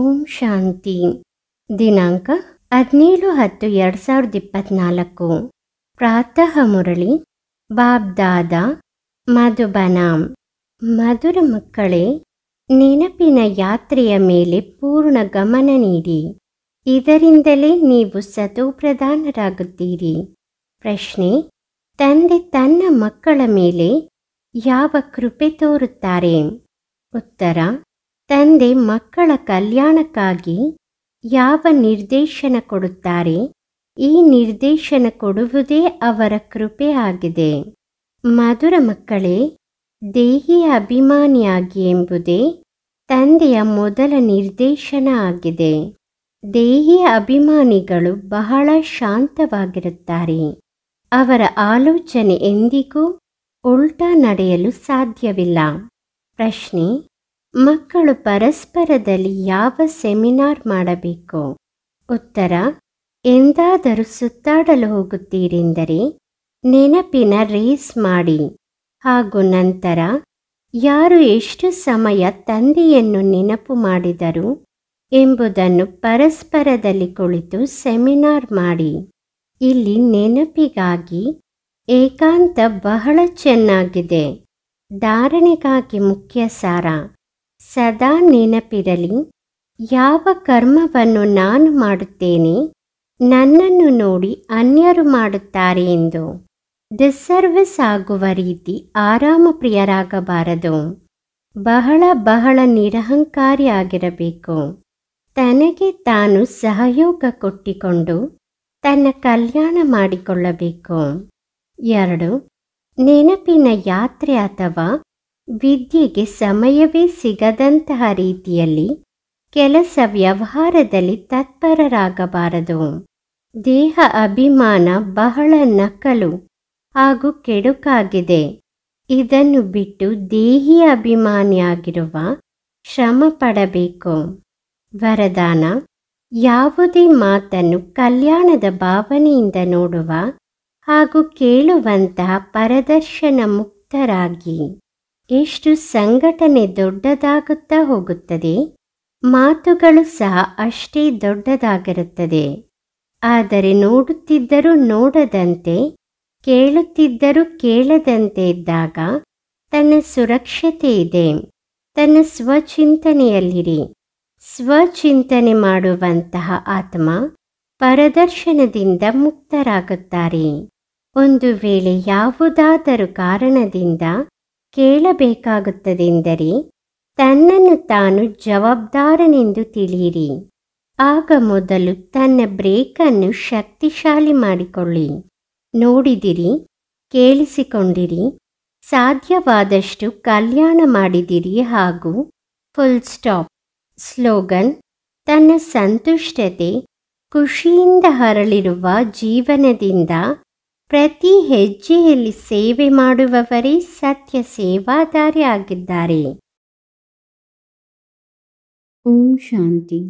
ಓಂ ಶಾಂತಿ ದಿನಾಂಕ ಹದಿನೇಳು ಹತ್ತು ಎರಡು ಸಾವಿರದ ಇಪ್ಪತ್ನಾಲ್ಕು ಪ್ರಾತಃ ಮುರಳಿ ಬಾಬ್ದಾದ ಮಧುಬನಾಂ ಮಧುರ ಮಕ್ಕಳೇ ನೆನಪಿನ ಯಾತ್ರೆಯ ಮೇಲೆ ಪೂರ್ಣ ಗಮನ ನೀಡಿ ಇದರಿಂದಲೇ ನೀವು ಸತು ಪ್ರಶ್ನೆ ತಂದೆ ತನ್ನ ಮಕ್ಕಳ ಮೇಲೆ ಯಾವ ಕೃಪೆ ತೋರುತ್ತಾರೆ ಉತ್ತರ ತಂದೆ ಮಕ್ಕಳ ಕಲ್ಯಾಣಕ್ಕಾಗಿ ಯಾವ ನಿರ್ದೇಶನ ಕೊಡುತ್ತಾರೆ ಈ ನಿರ್ದೇಶನ ಕೊಡುವುದೇ ಅವರ ಕೃಪೆ ಆಗಿದೆ ಮಧುರ ಮಕ್ಕಳೇ ದೇಹಿ ಅಭಿಮಾನಿಯಾಗಿ ಎಂಬುದೇ ತಂದೆಯ ಮೊದಲ ನಿರ್ದೇಶನ ಆಗಿದೆ ದೇಹಿಯ ಅಭಿಮಾನಿಗಳು ಬಹಳ ಶಾಂತವಾಗಿರುತ್ತಾರೆ ಅವರ ಆಲೋಚನೆ ಎಂದಿಗೂ ಉಲ್ಟಾ ನಡೆಯಲು ಸಾಧ್ಯವಿಲ್ಲ ಪ್ರಶ್ನೆ ಮಕ್ಕಳು ಪರಸ್ಪರದಲ್ಲಿ ಯಾವ ಸೆಮಿನಾರ್ ಮಾಡಬೇಕು ಉತ್ತರ ಎಂದಾದರೂ ಸುತ್ತಾಡಲು ಹೋಗುತ್ತೀರೆಂದರೆ ನೆನಪಿನ ರೇಸ್ ಮಾಡಿ ಹಾಗೂ ನಂತರ ಯಾರು ಎಷ್ಟು ಸಮಯ ತಂದೆಯನ್ನು ನೆನಪು ಮಾಡಿದರು ಎಂಬುದನ್ನು ಪರಸ್ಪರದಲ್ಲಿ ಕುಳಿತು ಸೆಮಿನಾರ್ ಮಾಡಿ ಇಲ್ಲಿ ನೆನಪಿಗಾಗಿ ಏಕಾಂತ ಬಹಳ ಚೆನ್ನಾಗಿದೆ ಧಾರಣೆಗಾಗಿ ಮುಖ್ಯ ಸಾರ ಸದಾ ನೆನಪಿರಲಿ ಯಾವ ಕರ್ಮವನ್ನು ನಾನು ಮಾಡುತ್ತೇನೆ ನನ್ನನ್ನು ನೋಡಿ ಅನ್ಯರು ಮಾಡುತ್ತಾರೆ ಎಂದು ಡಿಸ್ಸರ್ವಿಸ್ ಆಗುವ ರೀತಿ ಆರಾಮ ಪ್ರಿಯರಾಗಬಾರದು ಬಹಳ ಬಹಳ ನಿರಹಂಕಾರಿಯಾಗಿರಬೇಕು ತನಗೆ ತಾನು ಸಹಯೋಗ ಕೊಟ್ಟಿಕೊಂಡು ತನ್ನ ಕಲ್ಯಾಣ ಮಾಡಿಕೊಳ್ಳಬೇಕು ಎರಡು ನೆನಪಿನ ಯಾತ್ರೆ ಅಥವಾ ವಿದ್ಯೆಗೆ ಸಮಯವೇ ಸಿಗದಂತಹ ರೀತಿಯಲ್ಲಿ ಕೆಲಸ ವ್ಯವಹಾರದಲ್ಲಿ ತತ್ಪರರಾಗಬಾರದು ದೇಹ ಅಭಿಮಾನ ಬಹಳ ನಕಲು ಹಾಗೂ ಕೆಡುಕಾಗಿದೆ ಇದನ್ನು ಬಿಟ್ಟು ದೇಹಿ ಅಭಿಮಾನಿಯಾಗಿರುವ ಶ್ರಮ ಪಡಬೇಕು ವರದಾನ ಯಾವುದೇ ಮಾತನ್ನು ಕಲ್ಯಾಣದ ಭಾವನೆಯಿಂದ ನೋಡುವ ಹಾಗೂ ಕೇಳುವಂತಹ ಪರದರ್ಶನ ಮುಕ್ತರಾಗಿ ಎಷ್ಟು ಸಂಘಟನೆ ದೊಡ್ಡದಾಗುತ್ತಾ ಹೋಗುತ್ತದೆ ಮಾತುಗಳು ಸಹ ಅಷ್ಟೇ ದೊಡ್ಡದಾಗಿರುತ್ತದೆ ಆದರೆ ನೋಡುತ್ತಿದ್ದರೂ ನೋಡದಂತೆ ಕೇಳುತ್ತಿದ್ದರೂ ಕೇಳದಂತೆ ಇದ್ದಾಗ ತನ್ನ ಸುರಕ್ಷತೆ ಇದೆ ತನ್ನ ಸ್ವಚಿಂತನೆಯಲ್ಲಿರಿ ಸ್ವಚಿಂತನೆ ಮಾಡುವಂತಹ ಆತ್ಮ ಪರದರ್ಶನದಿಂದ ಮುಕ್ತರಾಗುತ್ತಾರೆ ಒಂದು ವೇಳೆ ಯಾವುದಾದರೂ ಕಾರಣದಿಂದ ಕೇಳಬೇಕಾಗುತ್ತದೆಂದರೆ ತನ್ನನ್ನು ತಾನು ಜವಾಬ್ದಾರನೆಂದು ತಿಳಿಯಿರಿ ಆಗ ಮೊದಲು ತನ್ನ ಬ್ರೇಕನ್ನು ಶಕ್ತಿಶಾಲಿ ಮಾಡಿಕೊಳ್ಳಿ ನೋಡಿದಿರಿ ಕೇಳಿಸಿಕೊಂಡಿರಿ ಸಾಧ್ಯವಾದಷ್ಟು ಕಲ್ಯಾಣ ಮಾಡಿದಿರಿ ಹಾಗೂ ಫುಲ್ ಸ್ಟಾಪ್ ಸ್ಲೋಗನ್ ತನ್ನ ಸಂತುಷ್ಟತೆ ಖುಷಿಯಿಂದ ಹರಳಿರುವ ಜೀವನದಿಂದ ಪ್ರತಿ ಹೆಜ್ಜೆಯಲ್ಲಿ ಸೇವೆ ಮಾಡುವವರೇ ಸತ್ಯ ಸೇವಾದಾರಿ ಆಗಿದ್ದಾರೆ ಓಂ ಶಾಂತಿ